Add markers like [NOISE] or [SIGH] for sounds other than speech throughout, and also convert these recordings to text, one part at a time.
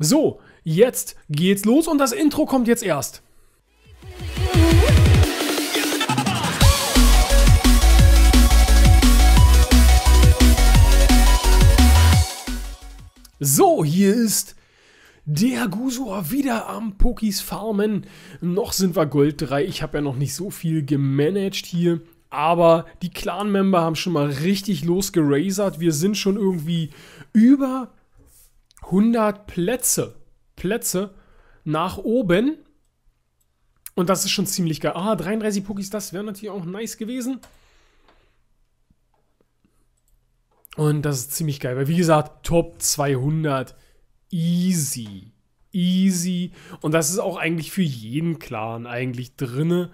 So, jetzt geht's los und das Intro kommt jetzt erst. So, hier ist der Gusor wieder am Pokis Farmen. Noch sind wir Gold 3. Ich habe ja noch nicht so viel gemanagt hier. Aber die Clan-Member haben schon mal richtig losgerasert. Wir sind schon irgendwie über 100 Plätze. Plätze nach oben. Und das ist schon ziemlich geil. Ah, 33 Pokis, das wäre natürlich auch nice gewesen. Und das ist ziemlich geil, weil wie gesagt, Top 200. Easy. Easy. Und das ist auch eigentlich für jeden Clan eigentlich drinne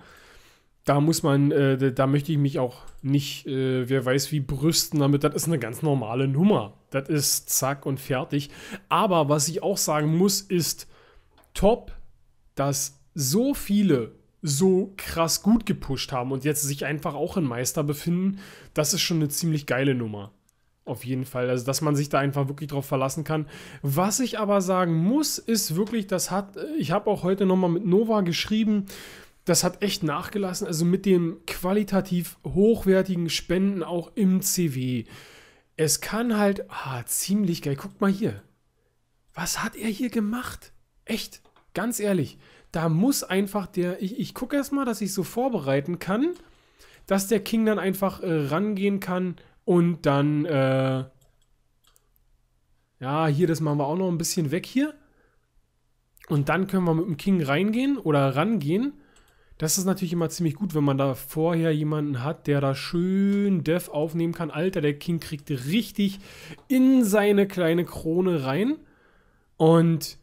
da muss man, äh, da möchte ich mich auch nicht, äh, wer weiß wie, brüsten damit. Das ist eine ganz normale Nummer. Das ist zack und fertig. Aber was ich auch sagen muss, ist top, dass so viele so krass gut gepusht haben und jetzt sich einfach auch in Meister befinden. Das ist schon eine ziemlich geile Nummer. Auf jeden Fall. Also, dass man sich da einfach wirklich drauf verlassen kann. Was ich aber sagen muss, ist wirklich, das hat, äh, ich habe auch heute nochmal mit Nova geschrieben, das hat echt nachgelassen. Also mit den qualitativ hochwertigen Spenden auch im CW. Es kann halt, ah, ziemlich geil. Guckt mal hier. Was hat er hier gemacht? Echt, ganz ehrlich. Da muss einfach der, ich, ich gucke erstmal, dass ich so vorbereiten kann, dass der King dann einfach äh, rangehen kann und dann, äh, ja, hier, das machen wir auch noch ein bisschen weg hier. Und dann können wir mit dem King reingehen oder rangehen das ist natürlich immer ziemlich gut, wenn man da vorher jemanden hat, der da schön Dev aufnehmen kann. Alter, der King kriegt richtig in seine kleine Krone rein. Und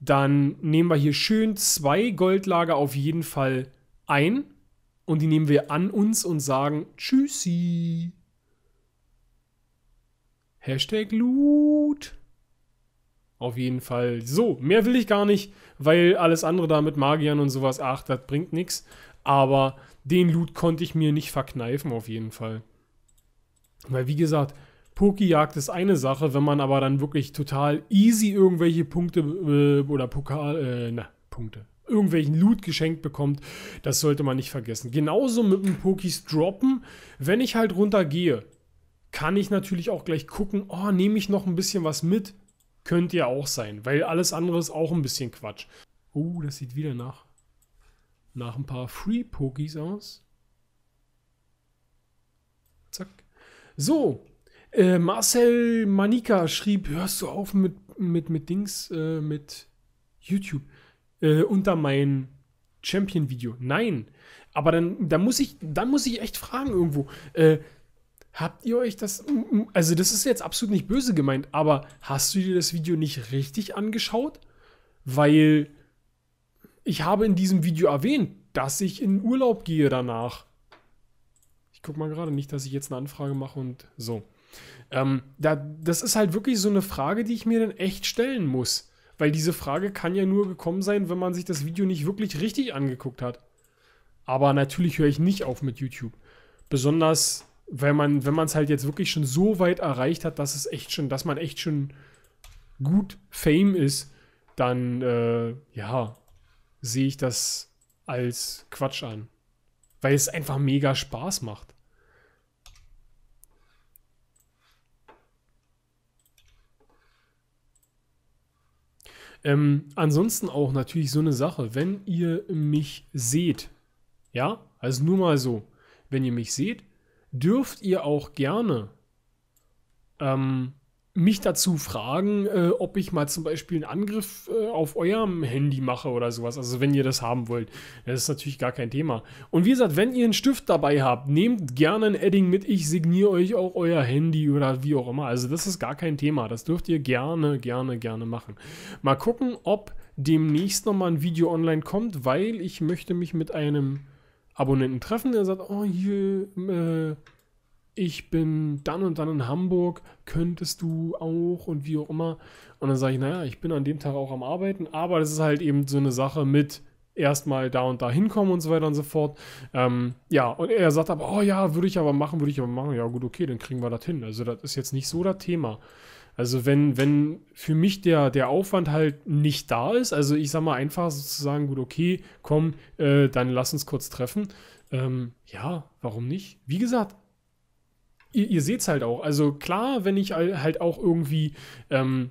dann nehmen wir hier schön zwei Goldlager auf jeden Fall ein. Und die nehmen wir an uns und sagen Tschüssi. Hashtag Loot. Auf jeden Fall. So, mehr will ich gar nicht, weil alles andere da mit Magiern und sowas, ach, das bringt nichts. Aber den Loot konnte ich mir nicht verkneifen, auf jeden Fall. Weil, wie gesagt, Pokijagd ist eine Sache, wenn man aber dann wirklich total easy irgendwelche Punkte äh, oder Pokal, äh, na, Punkte, irgendwelchen Loot geschenkt bekommt, das sollte man nicht vergessen. Genauso mit dem Pokis droppen, wenn ich halt runtergehe, kann ich natürlich auch gleich gucken, oh, nehme ich noch ein bisschen was mit, Könnt ihr auch sein, weil alles andere ist auch ein bisschen Quatsch. Oh, das sieht wieder nach, nach ein paar Free Pokies aus. Zack. So, äh, Marcel Manika schrieb, hörst du auf mit, mit, mit Dings, äh, mit YouTube, äh, unter mein Champion-Video. Nein, aber dann, dann, muss ich, dann muss ich echt fragen irgendwo, äh, Habt ihr euch das, also das ist jetzt absolut nicht böse gemeint, aber hast du dir das Video nicht richtig angeschaut? Weil ich habe in diesem Video erwähnt, dass ich in Urlaub gehe danach. Ich guck mal gerade nicht, dass ich jetzt eine Anfrage mache und so. Ähm, da, das ist halt wirklich so eine Frage, die ich mir dann echt stellen muss. Weil diese Frage kann ja nur gekommen sein, wenn man sich das Video nicht wirklich richtig angeguckt hat. Aber natürlich höre ich nicht auf mit YouTube. Besonders wenn man wenn man es halt jetzt wirklich schon so weit erreicht hat, dass es echt schon, dass man echt schon gut Fame ist, dann äh, ja sehe ich das als Quatsch an, weil es einfach mega Spaß macht. Ähm, ansonsten auch natürlich so eine Sache, wenn ihr mich seht, ja, also nur mal so, wenn ihr mich seht, dürft ihr auch gerne ähm, mich dazu fragen, äh, ob ich mal zum Beispiel einen Angriff äh, auf eurem Handy mache oder sowas. Also wenn ihr das haben wollt. Das ist natürlich gar kein Thema. Und wie gesagt, wenn ihr einen Stift dabei habt, nehmt gerne ein Edding mit. Ich signiere euch auch euer Handy oder wie auch immer. Also das ist gar kein Thema. Das dürft ihr gerne, gerne, gerne machen. Mal gucken, ob demnächst nochmal ein Video online kommt, weil ich möchte mich mit einem Abonnenten treffen. Er sagt, oh, hier, äh, ich bin dann und dann in Hamburg, könntest du auch und wie auch immer. Und dann sage ich, naja, ich bin an dem Tag auch am Arbeiten, aber das ist halt eben so eine Sache mit erstmal da und da hinkommen und so weiter und so fort. Ähm, ja, und er sagt aber, oh ja, würde ich aber machen, würde ich aber machen. Ja, gut, okay, dann kriegen wir das hin. Also das ist jetzt nicht so das Thema. Also wenn, wenn für mich der, der Aufwand halt nicht da ist, also ich sag mal einfach sozusagen, gut, okay, komm, äh, dann lass uns kurz treffen. Ähm, ja, warum nicht? Wie gesagt, ihr, ihr seht es halt auch. Also klar, wenn ich halt auch irgendwie ähm,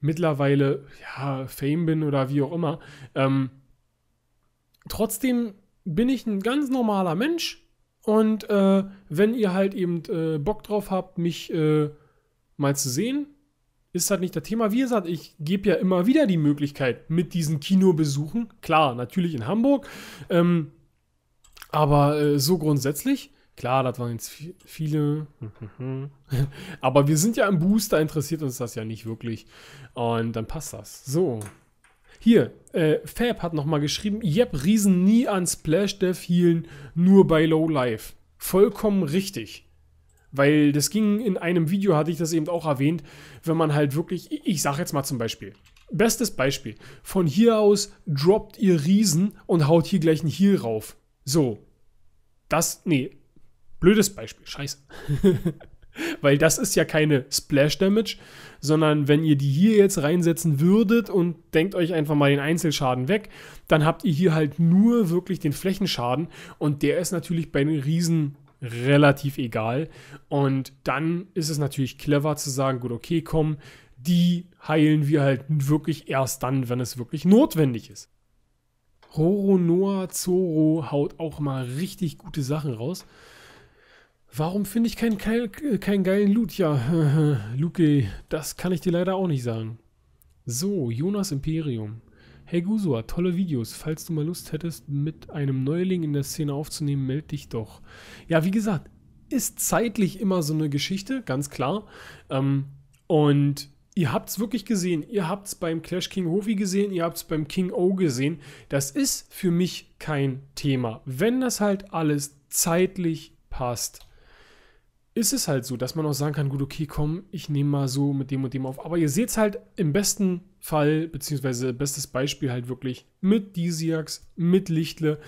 mittlerweile ja, Fame bin oder wie auch immer, ähm, trotzdem bin ich ein ganz normaler Mensch. Und äh, wenn ihr halt eben äh, Bock drauf habt, mich äh, mal zu sehen, ist halt nicht das Thema. Wie gesagt, ich gebe ja immer wieder die Möglichkeit mit diesen Kinobesuchen. Klar, natürlich in Hamburg. Ähm, aber äh, so grundsätzlich, klar, das waren jetzt viele. [LAUGHS] aber wir sind ja im Booster, interessiert uns das ja nicht wirklich. Und dann passt das. So. Hier, äh, Fab hat nochmal geschrieben, Yep, Riesen nie an Splash Dev healen, nur bei Low Life. Vollkommen richtig. Weil das ging in einem Video, hatte ich das eben auch erwähnt, wenn man halt wirklich, ich sag jetzt mal zum Beispiel, bestes Beispiel, von hier aus droppt ihr Riesen und haut hier gleich einen Heal rauf. So. Das, nee, blödes Beispiel, scheiße. [LAUGHS] Weil das ist ja keine Splash Damage, sondern wenn ihr die hier jetzt reinsetzen würdet und denkt euch einfach mal den Einzelschaden weg, dann habt ihr hier halt nur wirklich den Flächenschaden und der ist natürlich bei den Riesen relativ egal. Und dann ist es natürlich clever zu sagen, gut, okay, komm, die heilen wir halt wirklich erst dann, wenn es wirklich notwendig ist. Roronoa Zoro haut auch mal richtig gute Sachen raus. Warum finde ich keinen, keinen geilen Loot? Ja, [LAUGHS] Luke, das kann ich dir leider auch nicht sagen. So, Jonas Imperium. Hey Gusua, tolle Videos. Falls du mal Lust hättest, mit einem Neuling in der Szene aufzunehmen, meld dich doch. Ja, wie gesagt, ist zeitlich immer so eine Geschichte, ganz klar. Ähm, und ihr habt es wirklich gesehen. Ihr habt es beim Clash King Hofi gesehen, ihr habt es beim King O gesehen. Das ist für mich kein Thema, wenn das halt alles zeitlich passt ist es halt so, dass man auch sagen kann, gut, okay, komm, ich nehme mal so mit dem und dem auf. Aber ihr seht es halt im besten Fall, beziehungsweise bestes Beispiel halt wirklich mit Disiax, mit Lichtle.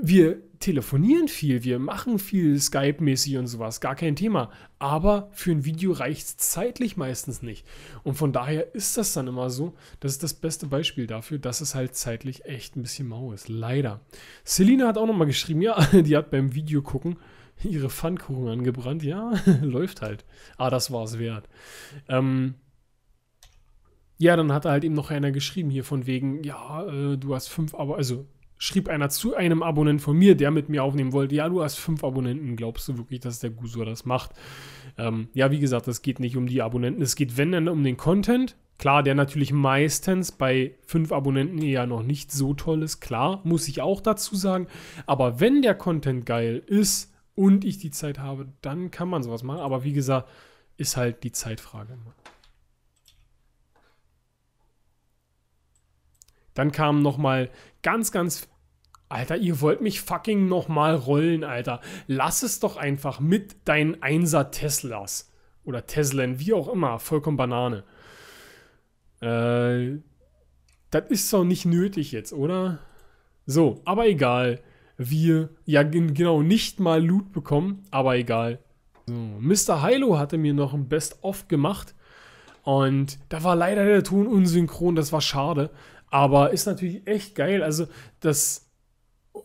Wir telefonieren viel, wir machen viel Skype-mäßig und sowas, gar kein Thema. Aber für ein Video reicht es zeitlich meistens nicht. Und von daher ist das dann immer so. Das ist das beste Beispiel dafür, dass es halt zeitlich echt ein bisschen mau ist. Leider. Selina hat auch nochmal geschrieben, ja, [LAUGHS] die hat beim Video gucken ihre Pfannkuchen angebrannt. Ja, [LAUGHS] läuft halt. Ah, das war es wert. Ähm, ja, dann hat halt eben noch einer geschrieben hier von wegen, ja, äh, du hast fünf, aber also schrieb einer zu einem Abonnenten von mir, der mit mir aufnehmen wollte, ja, du hast fünf Abonnenten, glaubst du wirklich, dass der Gusur das macht? Ähm, ja, wie gesagt, es geht nicht um die Abonnenten, es geht, wenn dann, um den Content. Klar, der natürlich meistens bei fünf Abonnenten eher noch nicht so toll ist, klar, muss ich auch dazu sagen. Aber wenn der Content geil ist, und ich die Zeit habe, dann kann man sowas machen. Aber wie gesagt, ist halt die Zeitfrage. Dann kamen nochmal ganz, ganz... Alter, ihr wollt mich fucking nochmal rollen, Alter. Lass es doch einfach mit deinen Einser Teslas. Oder Teslen, wie auch immer. Vollkommen Banane. Äh, das ist doch nicht nötig jetzt, oder? So, aber egal wir ja genau nicht mal Loot bekommen, aber egal. So, Mr. Hilo hatte mir noch ein Best-of gemacht und da war leider der Ton unsynchron, das war schade, aber ist natürlich echt geil. Also das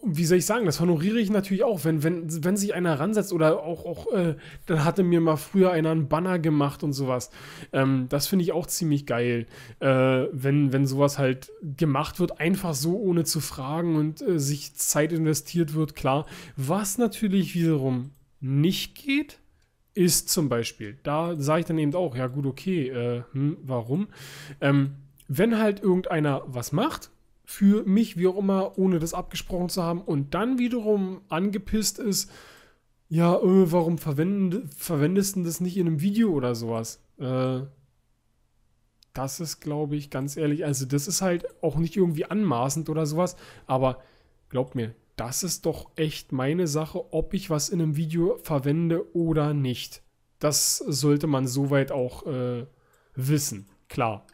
wie soll ich sagen, das honoriere ich natürlich auch, wenn, wenn, wenn sich einer ransetzt oder auch, auch äh, dann hatte mir mal früher einer einen Banner gemacht und sowas. Ähm, das finde ich auch ziemlich geil, äh, wenn, wenn sowas halt gemacht wird, einfach so ohne zu fragen und äh, sich Zeit investiert wird, klar. Was natürlich wiederum nicht geht, ist zum Beispiel, da sage ich dann eben auch, ja gut, okay, äh, hm, warum? Ähm, wenn halt irgendeiner was macht, für mich, wie auch immer, ohne das abgesprochen zu haben und dann wiederum angepisst ist, ja, äh, warum verwenden, verwendest du das nicht in einem Video oder sowas? Äh, das ist, glaube ich, ganz ehrlich, also das ist halt auch nicht irgendwie anmaßend oder sowas, aber glaubt mir, das ist doch echt meine Sache, ob ich was in einem Video verwende oder nicht. Das sollte man soweit auch äh, wissen, klar.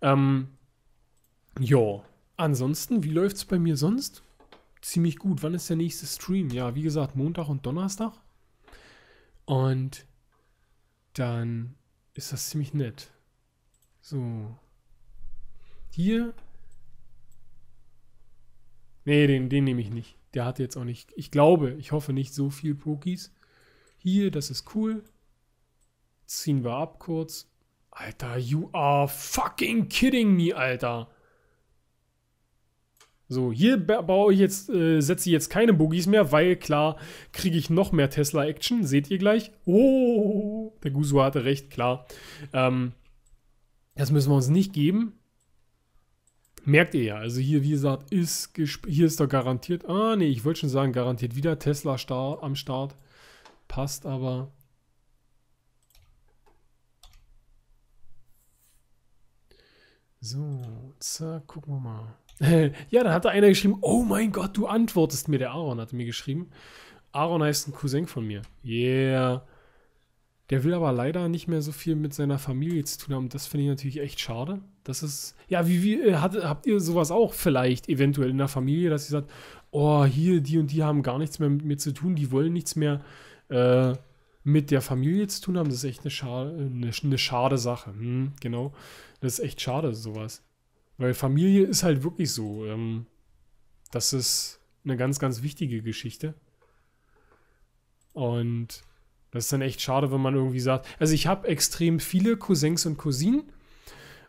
Ähm, ja, Ansonsten, wie läuft es bei mir sonst? Ziemlich gut. Wann ist der nächste Stream? Ja, wie gesagt, Montag und Donnerstag. Und dann ist das ziemlich nett. So. Hier. Nee, den, den nehme ich nicht. Der hat jetzt auch nicht, ich glaube, ich hoffe nicht so viel Pokis. Hier, das ist cool. Ziehen wir ab kurz. Alter, you are fucking kidding me, Alter. So, hier baue ich jetzt, äh, setze ich jetzt keine Bogies mehr, weil klar kriege ich noch mehr Tesla-Action. Seht ihr gleich? Oh, der Guzu hatte recht, klar. Ähm, das müssen wir uns nicht geben. Merkt ihr ja, also hier, wie gesagt, ist hier ist doch garantiert, ah nee, ich wollte schon sagen, garantiert wieder Tesla star am Start. Passt aber. So, zack, gucken wir mal. [LAUGHS] ja, dann hat da einer geschrieben, oh mein Gott, du antwortest mir. Der Aaron hat mir geschrieben. Aaron heißt ein Cousin von mir. Yeah. Der will aber leider nicht mehr so viel mit seiner Familie zu tun haben. Das finde ich natürlich echt schade. Das ist, ja, wie, wie äh, hat, habt ihr sowas auch vielleicht eventuell in der Familie, dass ihr sagt, oh, hier, die und die haben gar nichts mehr mit mir zu tun, die wollen nichts mehr äh, mit der Familie zu tun haben. Das ist echt eine schade, äh, eine, eine schade Sache. Hm, genau. Das ist echt schade, sowas. Weil Familie ist halt wirklich so. Ähm, das ist eine ganz, ganz wichtige Geschichte. Und das ist dann echt schade, wenn man irgendwie sagt, also ich habe extrem viele Cousins und Cousinen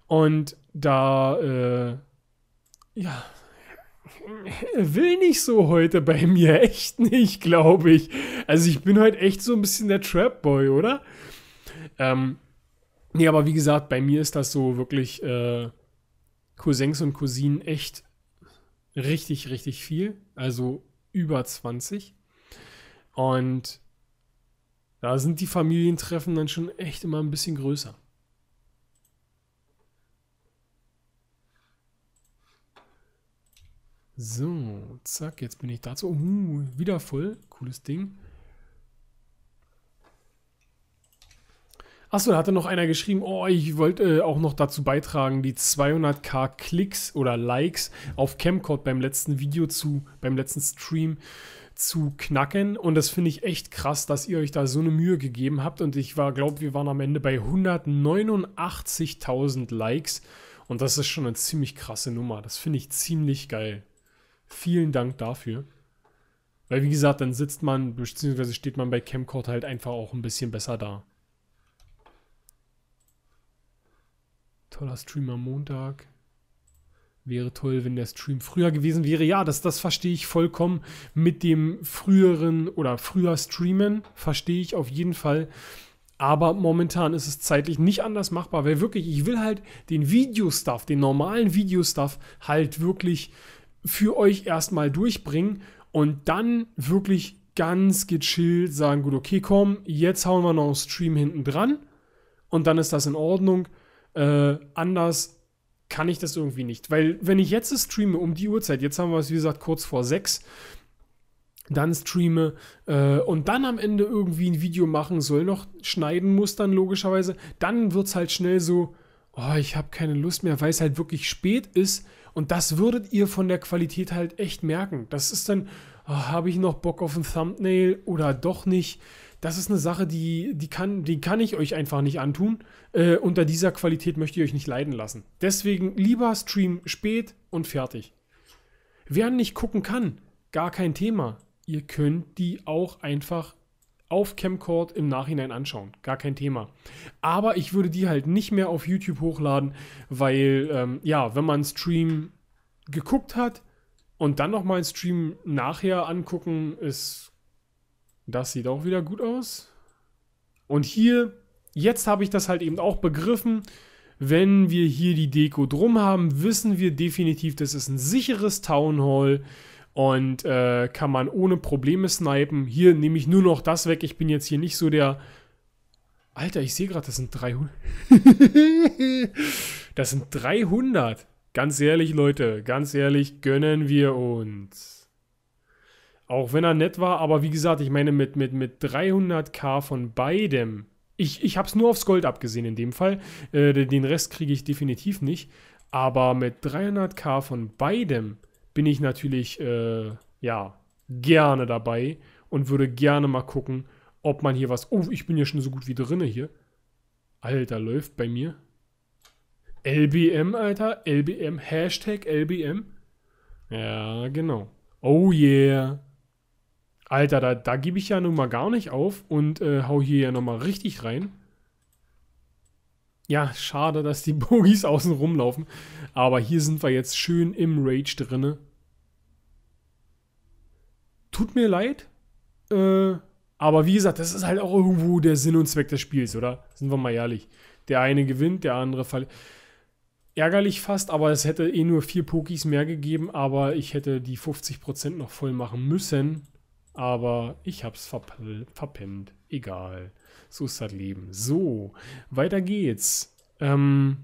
und da, äh, ja, will nicht so heute bei [LAUGHS] mir, echt nicht, glaube ich. Also ich bin heute halt echt so ein bisschen der Trap Boy, oder? Ähm, nee, aber wie gesagt, bei mir ist das so wirklich, äh, Cousins und Cousinen echt richtig, richtig viel. Also über 20. Und da sind die Familientreffen dann schon echt immer ein bisschen größer. So, zack, jetzt bin ich dazu. Uh, wieder voll. Cooles Ding. Achso, da hatte noch einer geschrieben, oh, ich wollte äh, auch noch dazu beitragen, die 200k Klicks oder Likes auf Camcord beim letzten Video zu, beim letzten Stream zu knacken. Und das finde ich echt krass, dass ihr euch da so eine Mühe gegeben habt. Und ich war, glaube, wir waren am Ende bei 189.000 Likes. Und das ist schon eine ziemlich krasse Nummer. Das finde ich ziemlich geil. Vielen Dank dafür. Weil, wie gesagt, dann sitzt man, beziehungsweise steht man bei Camcord halt einfach auch ein bisschen besser da. Toller Stream am Montag. Wäre toll, wenn der Stream früher gewesen wäre. Ja, das, das verstehe ich vollkommen. Mit dem früheren oder früher Streamen verstehe ich auf jeden Fall. Aber momentan ist es zeitlich nicht anders machbar, weil wirklich, ich will halt den Video-Stuff, den normalen Video-Stuff, halt wirklich für euch erstmal durchbringen und dann wirklich ganz gechillt sagen, gut, okay, komm, jetzt hauen wir noch einen Stream hinten dran und dann ist das in Ordnung äh, anders kann ich das irgendwie nicht. Weil, wenn ich jetzt streame um die Uhrzeit, jetzt haben wir es, wie gesagt, kurz vor sechs, dann streame äh, und dann am Ende irgendwie ein Video machen soll, noch schneiden muss dann logischerweise, dann wird es halt schnell so, oh, ich habe keine Lust mehr, weil es halt wirklich spät ist. Und das würdet ihr von der Qualität halt echt merken. Das ist dann, oh, habe ich noch Bock auf ein Thumbnail oder doch nicht? das ist eine Sache, die, die, kann, die kann ich euch einfach nicht antun. Äh, unter dieser Qualität möchte ich euch nicht leiden lassen. Deswegen lieber Stream spät und fertig. Wer nicht gucken kann, gar kein Thema. Ihr könnt die auch einfach auf Camcord im Nachhinein anschauen. Gar kein Thema. Aber ich würde die halt nicht mehr auf YouTube hochladen, weil, ähm, ja, wenn man Stream geguckt hat und dann nochmal Stream nachher angucken, ist das sieht auch wieder gut aus. Und hier, jetzt habe ich das halt eben auch begriffen. Wenn wir hier die Deko drum haben, wissen wir definitiv, das ist ein sicheres Town Hall und äh, kann man ohne Probleme snipen. Hier nehme ich nur noch das weg. Ich bin jetzt hier nicht so der... Alter, ich sehe gerade, das sind 300. [LAUGHS] das sind 300. Ganz ehrlich, Leute, ganz ehrlich, gönnen wir uns. Auch wenn er nett war, aber wie gesagt, ich meine, mit, mit, mit 300k von beidem. Ich, ich habe es nur aufs Gold abgesehen in dem Fall. Äh, den Rest kriege ich definitiv nicht. Aber mit 300k von beidem bin ich natürlich, äh, ja, gerne dabei und würde gerne mal gucken, ob man hier was. Oh, ich bin ja schon so gut wie drinne hier. Alter, läuft bei mir. LBM, Alter. LBM. Hashtag LBM. Ja, genau. Oh yeah. Alter, da, da gebe ich ja nun mal gar nicht auf und äh, hau hier ja nochmal richtig rein. Ja, schade, dass die [LAUGHS] Bogies außen rumlaufen. Aber hier sind wir jetzt schön im Rage drinne. Tut mir leid. Äh, aber wie gesagt, das ist halt auch irgendwo der Sinn und Zweck des Spiels, oder? Sind wir mal ehrlich. Der eine gewinnt, der andere verliert. Ärgerlich fast, aber es hätte eh nur vier Pokis mehr gegeben, aber ich hätte die 50% noch voll machen müssen. Aber ich hab's verp verpimmt. Egal. So ist das Leben. So, weiter geht's. Ähm,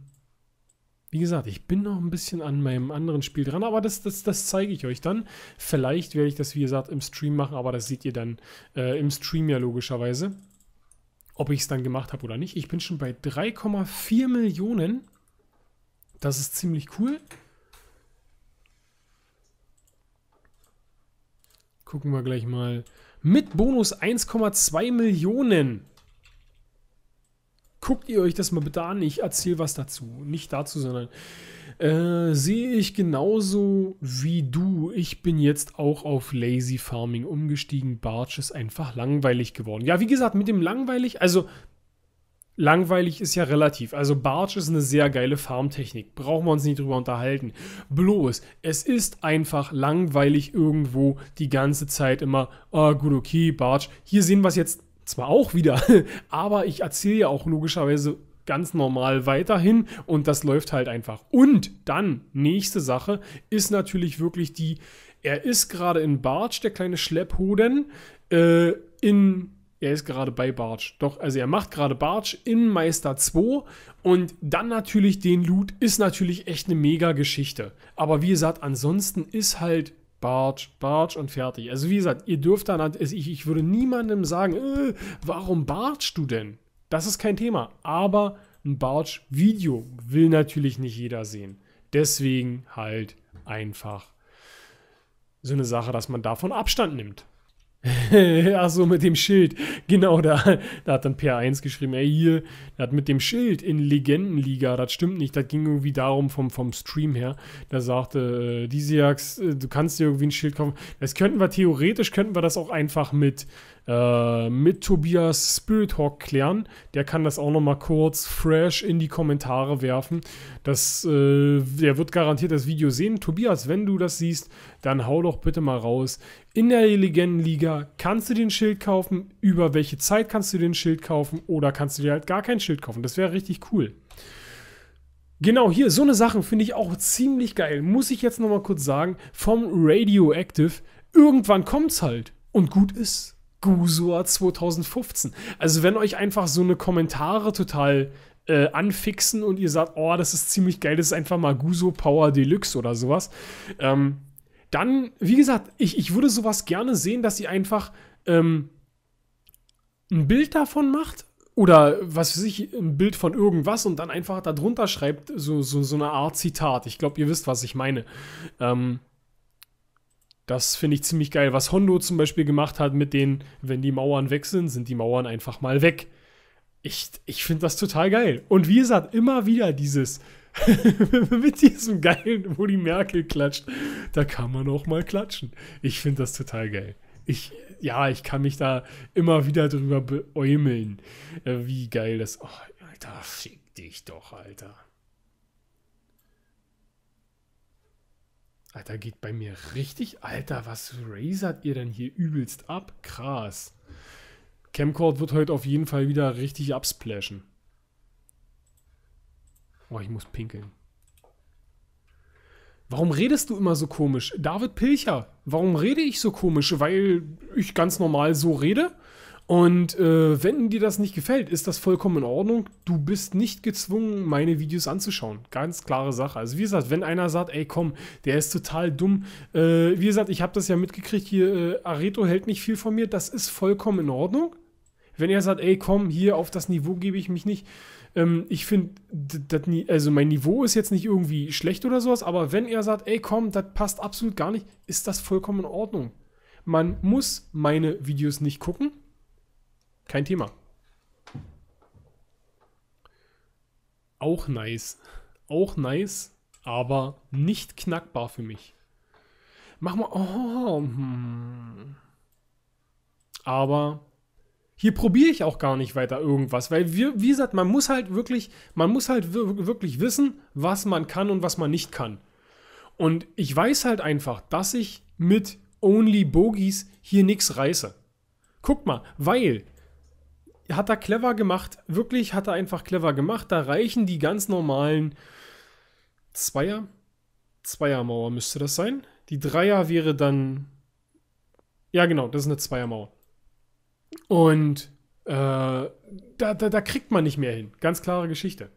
wie gesagt, ich bin noch ein bisschen an meinem anderen Spiel dran, aber das, das, das zeige ich euch dann. Vielleicht werde ich das, wie gesagt, im Stream machen, aber das seht ihr dann äh, im Stream ja logischerweise. Ob ich es dann gemacht habe oder nicht. Ich bin schon bei 3,4 Millionen. Das ist ziemlich cool. Gucken wir gleich mal. Mit Bonus 1,2 Millionen. Guckt ihr euch das mal bitte an. Ich erzähle was dazu. Nicht dazu, sondern äh, sehe ich genauso wie du. Ich bin jetzt auch auf Lazy Farming umgestiegen. Barch ist einfach langweilig geworden. Ja, wie gesagt, mit dem langweilig, also langweilig ist ja relativ. Also Barge ist eine sehr geile Farmtechnik. Brauchen wir uns nicht drüber unterhalten. Bloß, es ist einfach langweilig irgendwo die ganze Zeit immer, ah, oh, gut, okay, Barge. Hier sehen wir es jetzt zwar auch wieder, [LAUGHS] aber ich erzähle ja auch logischerweise ganz normal weiterhin und das läuft halt einfach. Und dann, nächste Sache, ist natürlich wirklich die, er ist gerade in Bartsch, der kleine Schlepphoden, äh, in er ist gerade bei Bartsch. Doch, also er macht gerade Bartsch in Meister 2 und dann natürlich den Loot ist natürlich echt eine mega Geschichte. Aber wie gesagt, ansonsten ist halt Bartsch, Bartsch und fertig. Also wie gesagt, ihr dürft dann, also ich, ich würde niemandem sagen, äh, warum Bartsch du denn? Das ist kein Thema. Aber ein bartsch video will natürlich nicht jeder sehen. Deswegen halt einfach so eine Sache, dass man davon Abstand nimmt. [LAUGHS] Ach so, mit dem Schild. Genau, da, da hat dann PR1 geschrieben, ey, hier, das mit dem Schild in Legendenliga, das stimmt nicht. Das ging irgendwie darum vom, vom Stream her. Da sagte äh, Disiax, äh, du kannst dir irgendwie ein Schild kaufen. Das könnten wir theoretisch, könnten wir das auch einfach mit äh, mit Tobias Spirithawk klären. Der kann das auch nochmal kurz fresh in die Kommentare werfen. Das, äh, der wird garantiert das Video sehen. Tobias, wenn du das siehst, dann hau doch bitte mal raus. In der Legendenliga kannst du den Schild kaufen. Über welche Zeit kannst du den Schild kaufen? Oder kannst du dir halt gar kein Schild kaufen? Das wäre richtig cool. Genau, hier, so eine Sache finde ich auch ziemlich geil. Muss ich jetzt nochmal kurz sagen, vom Radioactive, irgendwann kommt's halt und gut ist. Gusua 2015. Also wenn euch einfach so eine Kommentare total äh, anfixen und ihr sagt, oh, das ist ziemlich geil, das ist einfach mal Guso Power Deluxe oder sowas, ähm, dann, wie gesagt, ich, ich würde sowas gerne sehen, dass ihr einfach ähm, ein Bild davon macht oder was weiß ich, ein Bild von irgendwas und dann einfach darunter schreibt so, so, so eine Art Zitat. Ich glaube, ihr wisst, was ich meine. Ähm, das finde ich ziemlich geil, was Hondo zum Beispiel gemacht hat mit den, wenn die Mauern weg sind, sind die Mauern einfach mal weg. Ich, ich finde das total geil. Und wie gesagt, immer wieder dieses [LAUGHS] mit diesem geilen, wo die Merkel klatscht, da kann man auch mal klatschen. Ich finde das total geil. Ich, ja, ich kann mich da immer wieder drüber beäumeln, äh, wie geil das. Oh, Alter, fick dich doch, Alter. Alter, geht bei mir richtig. Alter, was razert ihr denn hier übelst ab? Krass. Camcord wird heute auf jeden Fall wieder richtig absplashen. Oh, ich muss pinkeln. Warum redest du immer so komisch? David Pilcher, warum rede ich so komisch? Weil ich ganz normal so rede? Und äh, wenn dir das nicht gefällt, ist das vollkommen in Ordnung. Du bist nicht gezwungen, meine Videos anzuschauen. Ganz klare Sache. Also wie gesagt, wenn einer sagt, ey komm, der ist total dumm. Äh, wie gesagt, ich habe das ja mitgekriegt, hier äh, Areto hält nicht viel von mir. Das ist vollkommen in Ordnung. Wenn er sagt, ey komm, hier auf das Niveau gebe ich mich nicht. Ähm, ich finde, also mein Niveau ist jetzt nicht irgendwie schlecht oder sowas, aber wenn er sagt, ey komm, das passt absolut gar nicht, ist das vollkommen in Ordnung. Man muss meine Videos nicht gucken kein Thema. Auch nice. Auch nice, aber nicht knackbar für mich. Mach mal. Oh, hm. Aber hier probiere ich auch gar nicht weiter irgendwas, weil wir, wie gesagt, man muss halt wirklich, man muss halt wirklich wissen, was man kann und was man nicht kann. Und ich weiß halt einfach, dass ich mit Only Bogies hier nichts reiße. Guck mal, weil hat er clever gemacht. Wirklich hat er einfach clever gemacht. Da reichen die ganz normalen Zweier. Zweiermauer müsste das sein. Die Dreier wäre dann. Ja, genau, das ist eine Zweiermauer. Und äh, da, da, da kriegt man nicht mehr hin. Ganz klare Geschichte.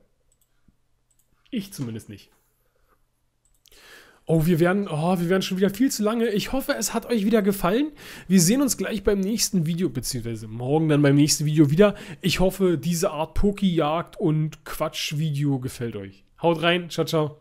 Ich zumindest nicht. Oh, wir werden, oh, wir werden schon wieder viel zu lange. Ich hoffe, es hat euch wieder gefallen. Wir sehen uns gleich beim nächsten Video, beziehungsweise morgen dann beim nächsten Video wieder. Ich hoffe, diese Art Poki-Jagd und Quatsch-Video gefällt euch. Haut rein, ciao, ciao.